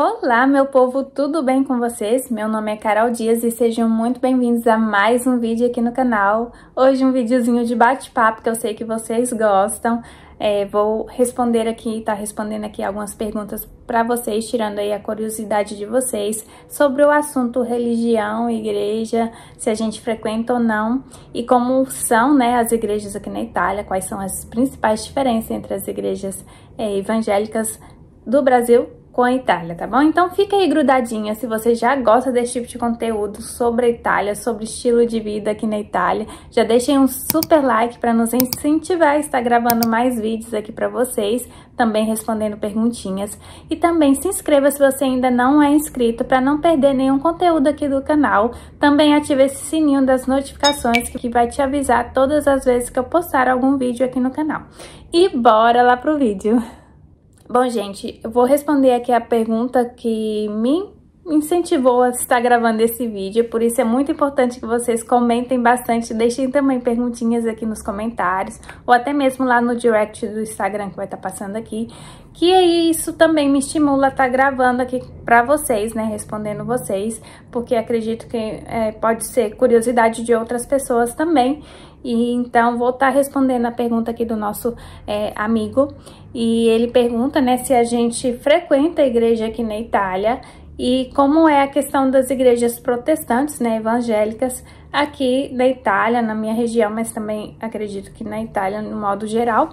Olá, meu povo, tudo bem com vocês? Meu nome é Carol Dias e sejam muito bem-vindos a mais um vídeo aqui no canal. Hoje um videozinho de bate-papo que eu sei que vocês gostam. É, vou responder aqui, tá respondendo aqui algumas perguntas para vocês, tirando aí a curiosidade de vocês sobre o assunto religião, igreja, se a gente frequenta ou não e como são né, as igrejas aqui na Itália, quais são as principais diferenças entre as igrejas é, evangélicas do Brasil com a Itália, tá bom? Então fica aí grudadinha se você já gosta desse tipo de conteúdo sobre a Itália, sobre estilo de vida aqui na Itália. Já deixem um super like para nos incentivar a estar gravando mais vídeos aqui para vocês, também respondendo perguntinhas. E também se inscreva se você ainda não é inscrito para não perder nenhum conteúdo aqui do canal. Também ative esse sininho das notificações que vai te avisar todas as vezes que eu postar algum vídeo aqui no canal. E bora lá pro vídeo! Bom, gente, eu vou responder aqui a pergunta que me incentivou a estar gravando esse vídeo, por isso é muito importante que vocês comentem bastante, deixem também perguntinhas aqui nos comentários, ou até mesmo lá no direct do Instagram que vai estar tá passando aqui, que isso também me estimula a estar tá gravando aqui para vocês, né, respondendo vocês, porque acredito que é, pode ser curiosidade de outras pessoas também, e então vou estar tá respondendo a pergunta aqui do nosso é, amigo, e ele pergunta, né, se a gente frequenta a igreja aqui na Itália, e como é a questão das igrejas protestantes, né, evangélicas, aqui da Itália, na minha região, mas também acredito que na Itália no modo geral.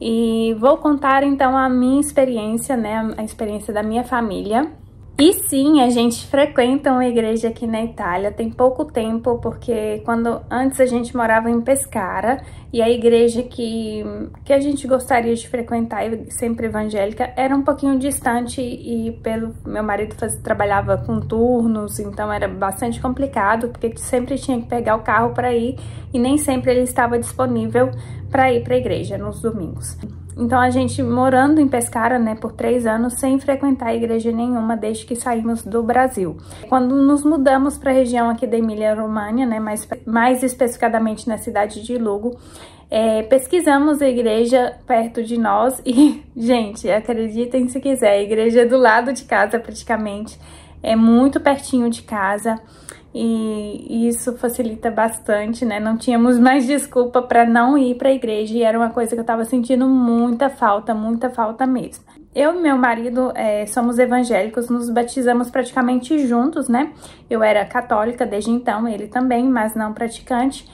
E vou contar então a minha experiência, né, a experiência da minha família e sim, a gente frequenta uma igreja aqui na Itália, tem pouco tempo, porque quando antes a gente morava em Pescara, e a igreja que, que a gente gostaria de frequentar, sempre evangélica, era um pouquinho distante e pelo meu marido faz, trabalhava com turnos, então era bastante complicado, porque sempre tinha que pegar o carro para ir e nem sempre ele estava disponível para ir para a igreja nos domingos. Então a gente morando em Pescara, né, por três anos, sem frequentar igreja nenhuma desde que saímos do Brasil. Quando nos mudamos para a região aqui da Emília-Romagna, né, mais, mais especificadamente na cidade de Lugo, é, pesquisamos a igreja perto de nós e, gente, acreditem se quiser, a igreja é do lado de casa praticamente, é muito pertinho de casa e, isso facilita bastante, né? Não tínhamos mais desculpa para não ir para a igreja e era uma coisa que eu estava sentindo muita falta, muita falta mesmo. Eu e meu marido é, somos evangélicos, nos batizamos praticamente juntos, né? Eu era católica desde então, ele também, mas não praticante.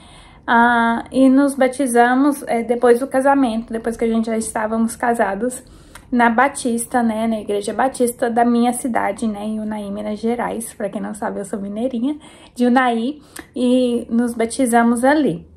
Ah, e nos batizamos é, depois do casamento, depois que a gente já estávamos casados na Batista, né, na Igreja Batista da minha cidade, né, em Unai, Minas Gerais. Para quem não sabe, eu sou mineirinha de Unai e nos batizamos ali.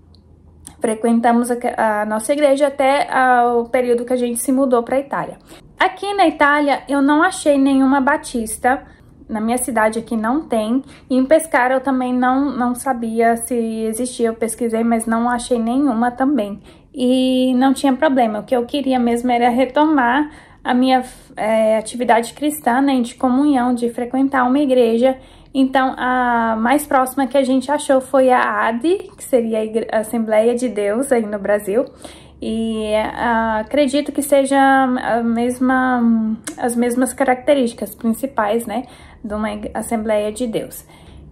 Frequentamos a, a nossa igreja até a, o período que a gente se mudou para a Itália. Aqui na Itália, eu não achei nenhuma batista na minha cidade aqui não tem. E em Pescara eu também não, não sabia se existia, eu pesquisei, mas não achei nenhuma também. E não tinha problema, o que eu queria mesmo era retomar a minha é, atividade cristã, né, de comunhão, de frequentar uma igreja. Então, a mais próxima que a gente achou foi a ADE, que seria a Assembleia de Deus aí no Brasil. E uh, acredito que seja a mesma, as mesmas características principais, né, de uma Assembleia de Deus.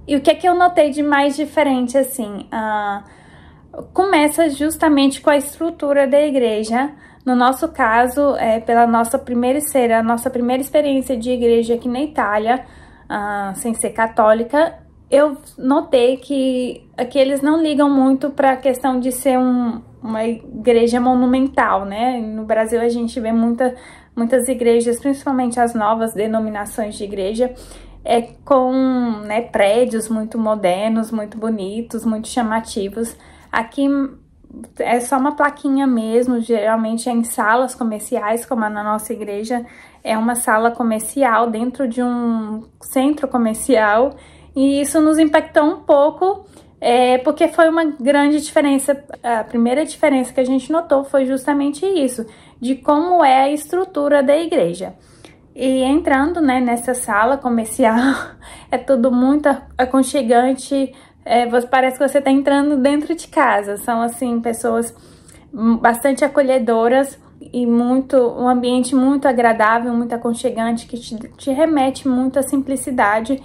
E o que é que eu notei de mais diferente, assim? Uh, começa justamente com a estrutura da igreja. No nosso caso, é, pela nossa primeira cera, nossa primeira experiência de igreja aqui na Itália, uh, sem ser católica, eu notei que aqui é eles não ligam muito para a questão de ser um, uma igreja monumental, né? No Brasil a gente vê muita, muitas igrejas, principalmente as novas denominações de igreja, é com né, prédios muito modernos, muito bonitos, muito chamativos. Aqui é só uma plaquinha mesmo, geralmente é em salas comerciais, como na nossa igreja, é uma sala comercial dentro de um centro comercial, e isso nos impactou um pouco é, porque foi uma grande diferença. A primeira diferença que a gente notou foi justamente isso, de como é a estrutura da igreja. E entrando né, nessa sala comercial, é tudo muito aconchegante, é, parece que você está entrando dentro de casa. São, assim, pessoas bastante acolhedoras e muito um ambiente muito agradável, muito aconchegante, que te, te remete muito à simplicidade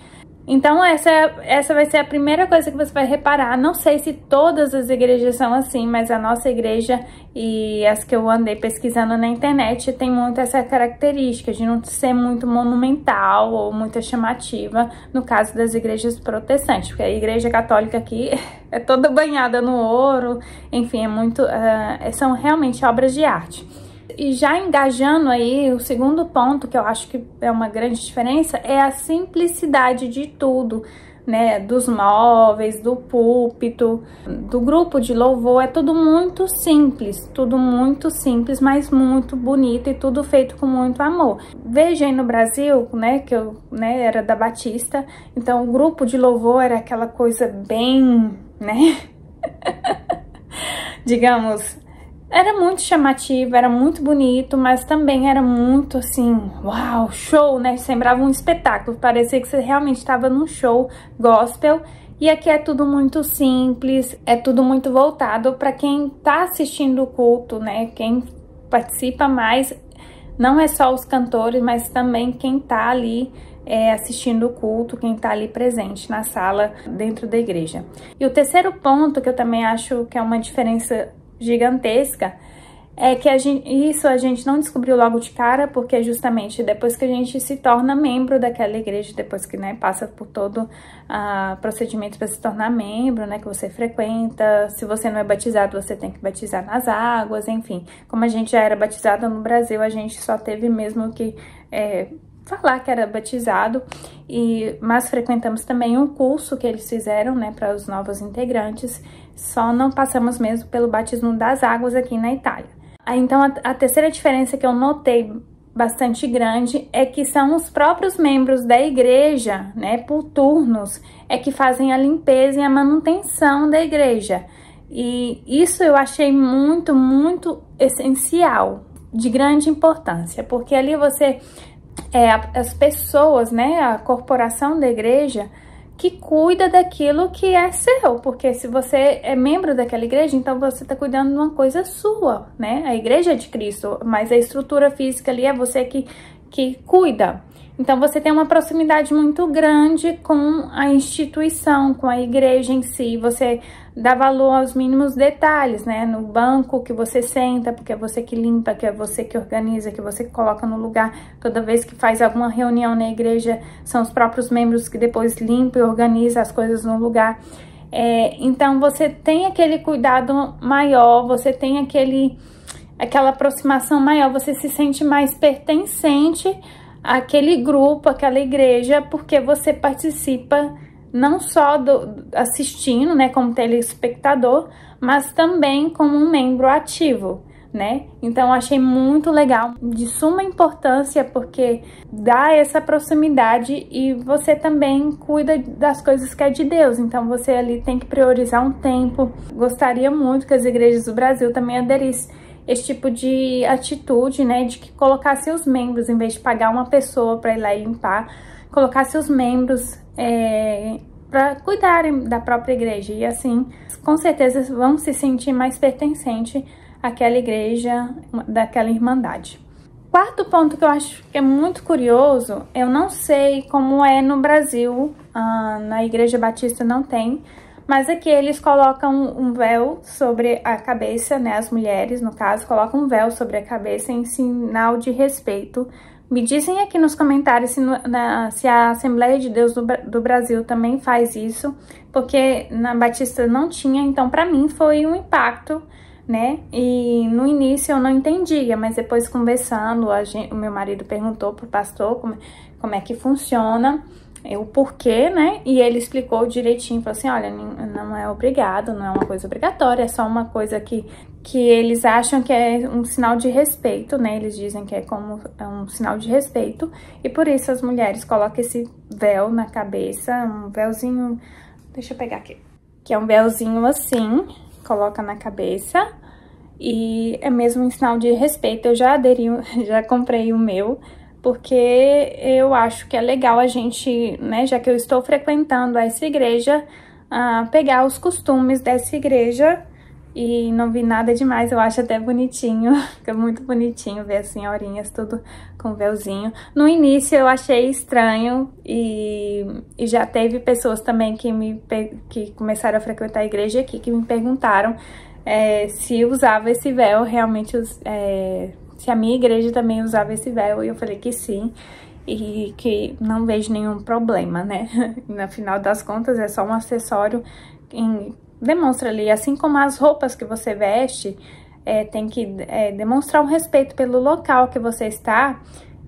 então essa, essa vai ser a primeira coisa que você vai reparar. Não sei se todas as igrejas são assim, mas a nossa igreja e as que eu andei pesquisando na internet tem muito essa característica de não ser muito monumental ou muito chamativa no caso das igrejas protestantes, porque a igreja católica aqui é toda banhada no ouro, enfim, é muito, uh, são realmente obras de arte. E já engajando aí, o segundo ponto que eu acho que é uma grande diferença é a simplicidade de tudo, né? Dos móveis, do púlpito, do grupo de louvor, é tudo muito simples, tudo muito simples, mas muito bonito e tudo feito com muito amor. Veja aí no Brasil, né, que eu, né, era da Batista, então o grupo de louvor era aquela coisa bem, né? Digamos, era muito chamativo, era muito bonito, mas também era muito assim, uau, show, né? Sembrava um espetáculo, parecia que você realmente estava num show gospel. E aqui é tudo muito simples, é tudo muito voltado para quem está assistindo o culto, né? Quem participa mais, não é só os cantores, mas também quem está ali é, assistindo o culto, quem está ali presente na sala dentro da igreja. E o terceiro ponto que eu também acho que é uma diferença gigantesca, é que a gente, isso a gente não descobriu logo de cara, porque é justamente depois que a gente se torna membro daquela igreja, depois que né, passa por todo o ah, procedimento para se tornar membro, né, que você frequenta, se você não é batizado, você tem que batizar nas águas, enfim. Como a gente já era batizado no Brasil, a gente só teve mesmo que é, falar que era batizado, e mas frequentamos também um curso que eles fizeram, né, para os novos integrantes, só não passamos mesmo pelo batismo das águas aqui na Itália. Ah, então, a, a terceira diferença que eu notei bastante grande é que são os próprios membros da igreja, né, por turnos, é que fazem a limpeza e a manutenção da igreja. E isso eu achei muito, muito essencial, de grande importância, porque ali você é, as pessoas, né, a corporação da igreja que cuida daquilo que é seu, porque se você é membro daquela igreja, então você está cuidando de uma coisa sua, né? A igreja é de Cristo, mas a estrutura física ali é você que, que cuida. Então você tem uma proximidade muito grande com a instituição, com a igreja em si. Você dá valor aos mínimos detalhes, né? No banco que você senta, porque é você que limpa, que é você que organiza, que você que coloca no lugar. Toda vez que faz alguma reunião na igreja, são os próprios membros que depois limpam e organizam as coisas no lugar. É, então você tem aquele cuidado maior, você tem aquele aquela aproximação maior, você se sente mais pertencente aquele grupo, aquela igreja, porque você participa não só do, assistindo, né, como telespectador, mas também como um membro ativo, né? Então achei muito legal, de suma importância porque dá essa proximidade e você também cuida das coisas que é de Deus. Então você ali tem que priorizar um tempo. Gostaria muito que as igrejas do Brasil também aderissem esse tipo de atitude, né, de que colocasse os membros, em vez de pagar uma pessoa para ir lá e limpar, colocasse os membros é, para cuidarem da própria igreja e assim, com certeza vão se sentir mais pertencente àquela igreja, daquela irmandade. Quarto ponto que eu acho que é muito curioso, eu não sei como é no Brasil, ah, na Igreja Batista não tem, mas aqui eles colocam um véu sobre a cabeça, né? As mulheres, no caso, colocam um véu sobre a cabeça em sinal de respeito. Me dizem aqui nos comentários se, na, se a Assembleia de Deus do, do, Brasil também faz isso, porque na Batista não tinha, então para mim foi um impacto, né? E no início eu não entendia, mas depois conversando, gente, o meu marido perguntou pro pastor como, como é que funciona, é o porquê, né? E ele explicou direitinho, falou assim, olha, não é obrigado, não é uma coisa obrigatória, é só uma coisa que, que eles acham que é um sinal de respeito, né? Eles dizem que é como é um sinal de respeito, e por isso as mulheres colocam esse véu na cabeça, um véuzinho, deixa eu pegar aqui, que é um véuzinho assim, coloca na cabeça, e é mesmo um sinal de respeito, eu já aderi, já comprei o meu, porque eu acho que é legal a gente, né, já que eu estou frequentando essa igreja, uh, pegar os costumes dessa igreja e não vi nada demais, eu acho até bonitinho, fica muito bonitinho ver as senhorinhas tudo com véuzinho. No início eu achei estranho e, e já teve pessoas também que, me, que começaram a frequentar a igreja aqui que me perguntaram é, se usava esse véu, realmente é, se a minha igreja também usava esse véu, e eu falei que sim, e que não vejo nenhum problema, né? Na final das contas, é só um acessório em, demonstra ali, assim como as roupas que você veste, é, tem que é, demonstrar um respeito pelo local que você está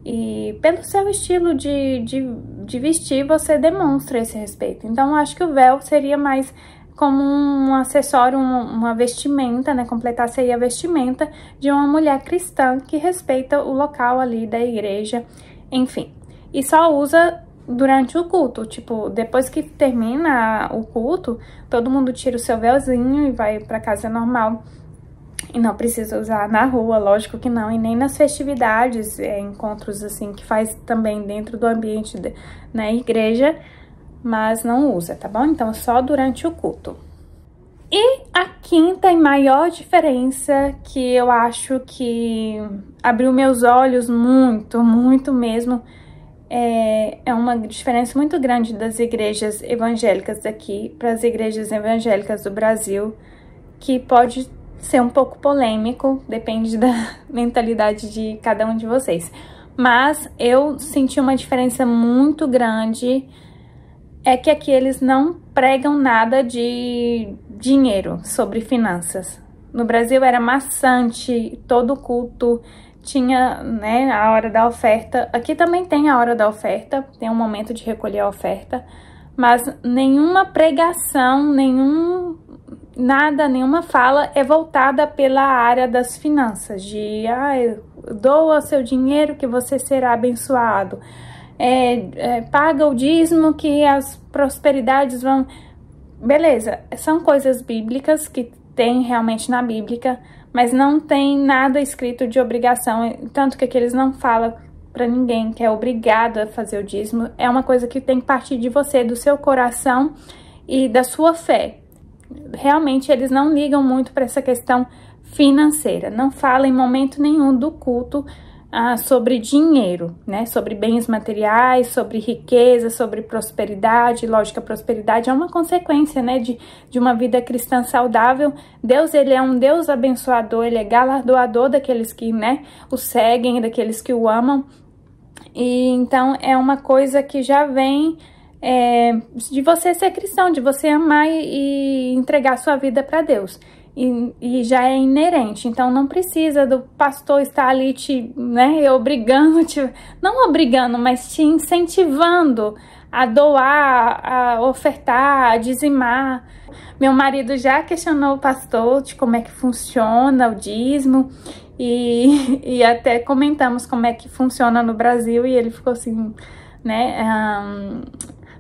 e pelo seu estilo de, de, de vestir, você demonstra esse respeito. Então, acho que o véu seria mais como um acessório, uma vestimenta, né? Completasse aí a vestimenta de uma mulher cristã que respeita o local ali da igreja, enfim. E só usa durante o culto, tipo, depois que termina o culto, todo mundo tira o seu véuzinho e vai para casa normal. E não precisa usar na rua, lógico que não, e nem nas festividades, é, encontros assim que faz também dentro do ambiente da né, igreja, mas não usa, tá bom? Então, só durante o culto. E a quinta e maior diferença que eu acho que abriu meus olhos muito, muito mesmo, é, é uma diferença muito grande das igrejas evangélicas daqui para as igrejas evangélicas do Brasil, que pode ser um pouco polêmico, depende da mentalidade de cada um de vocês. Mas eu senti uma diferença muito grande é que aqui eles não pregam nada de dinheiro, sobre finanças. No Brasil era maçante, todo culto tinha né, a hora da oferta. Aqui também tem a hora da oferta, tem um momento de recolher a oferta, mas nenhuma pregação, nenhum nada, nenhuma fala é voltada pela área das finanças, de ah, doa seu dinheiro que você será abençoado é, é, paga o dízimo que as prosperidades vão. Beleza, são coisas bíblicas que tem realmente na Bíblia, mas não tem nada escrito de obrigação, tanto que aqueles eles não falam para ninguém que é obrigado a fazer o dízimo, é uma coisa que tem que partir de você, do seu coração e da sua fé. Realmente eles não ligam muito para essa questão financeira, não falam em momento nenhum do culto ah, sobre dinheiro, né? Sobre bens materiais, sobre riqueza, sobre prosperidade. Lógico, a prosperidade é uma consequência, né? De, de uma vida cristã saudável. Deus, ele é um Deus abençoador, ele é galardoador daqueles que, né? O seguem, daqueles que o amam. E então é uma coisa que já vem é, de você ser cristão, de você amar e, e entregar sua vida para Deus e, e, já é inerente. Então não precisa do pastor estar ali te, né, obrigando, te, não obrigando, mas te incentivando a doar, a ofertar, a dizimar. Meu marido já questionou o pastor de como é que funciona o dízimo e, e até comentamos como é que funciona no Brasil e ele ficou assim, né? Um,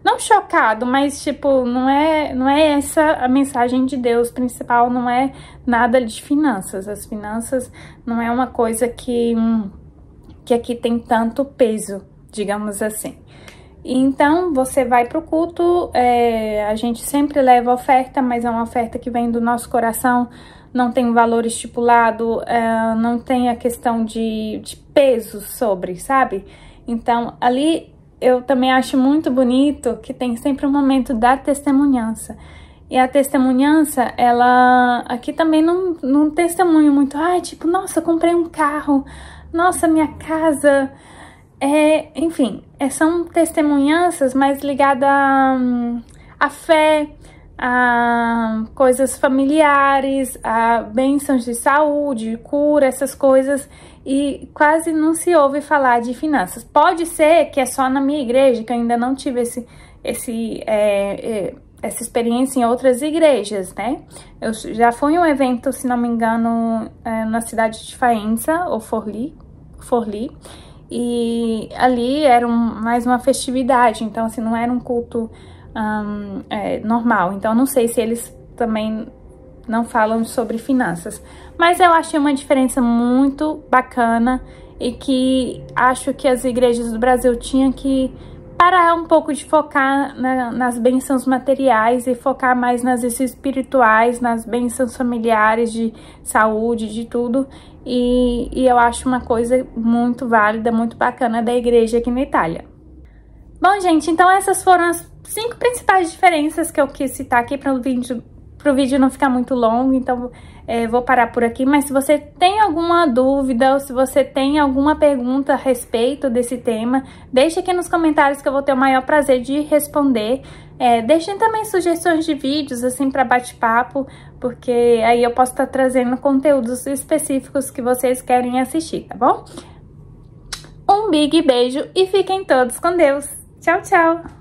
não chocado, mas tipo, não é, não é essa a mensagem de Deus principal, não é nada de finanças. As finanças não é uma coisa que que aqui tem tanto peso, digamos assim. Então, você vai para o culto, é, a gente sempre leva oferta, mas é uma oferta que vem do nosso coração, não tem valor estipulado, é, não tem a questão de, de peso sobre, sabe? Então, ali eu também acho muito bonito que tem sempre o um momento da testemunhança. E a testemunhança, ela aqui também não, não testemunho muito. Ah, tipo, nossa, comprei um carro, nossa, minha casa. É, enfim, é, são testemunhanças mais ligadas à, hum, à fé, a coisas familiares, a bênçãos de saúde, cura, essas coisas, e quase não se ouve falar de finanças. Pode ser que é só na minha igreja, que eu ainda não tive esse, esse, é, é essa experiência em outras igrejas, né? Eu já fui em um evento, se não me engano, é, na cidade de Faenza, ou Forli, Forli, e ali era um, mais uma festividade, então assim, não era um culto um, é, normal. Então, não sei se eles também não falam sobre finanças. Mas eu achei uma diferença muito bacana e que acho que as igrejas do Brasil tinham que parar um pouco de focar na, nas bênçãos materiais e focar mais nas espirituais, nas bênçãos familiares, de saúde, de tudo. E, e eu acho uma coisa muito válida, muito bacana da igreja aqui na Itália. Bom, gente, então essas foram as cinco principais diferenças que eu quis citar aqui para o vídeo para o vídeo não ficar muito longo, então é, vou parar por aqui. Mas se você tem alguma dúvida ou se você tem alguma pergunta a respeito desse tema, deixe aqui nos comentários que eu vou ter o maior prazer de responder. É, deixem também sugestões de vídeos, assim, para bate-papo, porque aí eu posso estar tá trazendo conteúdos específicos que vocês querem assistir, tá bom? Um big beijo e fiquem todos com Deus! Tchau, tchau!